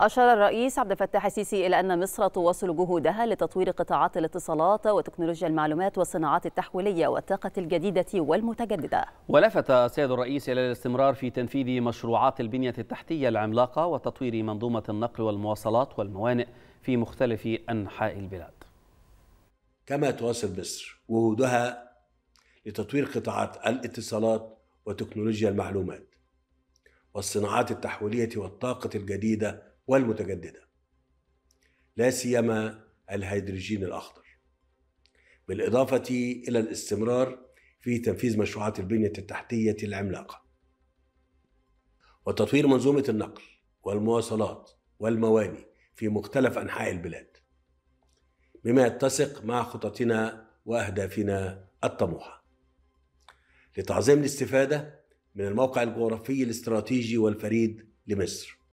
أشار الرئيس عبد الفتاح السيسي إلى أن مصر تواصل جهودها لتطوير قطاعات الاتصالات وتكنولوجيا المعلومات والصناعات التحويلية والطاقة الجديدة والمتجددة. ولفت السيد الرئيس إلى الاستمرار في تنفيذ مشروعات البنية التحتية العملاقة وتطوير منظومة النقل والمواصلات والموانئ في مختلف أنحاء البلاد. كما تواصل مصر جهودها لتطوير قطاعات الاتصالات وتكنولوجيا المعلومات والصناعات التحويلية والطاقة الجديدة والمتجدده لا سيما الهيدروجين الاخضر بالاضافه الى الاستمرار في تنفيذ مشروعات البنيه التحتيه العملاقه وتطوير منظومه النقل والمواصلات والمواني في مختلف انحاء البلاد بما يتسق مع خططنا واهدافنا الطموحه لتعظيم الاستفاده من الموقع الجغرافي الاستراتيجي والفريد لمصر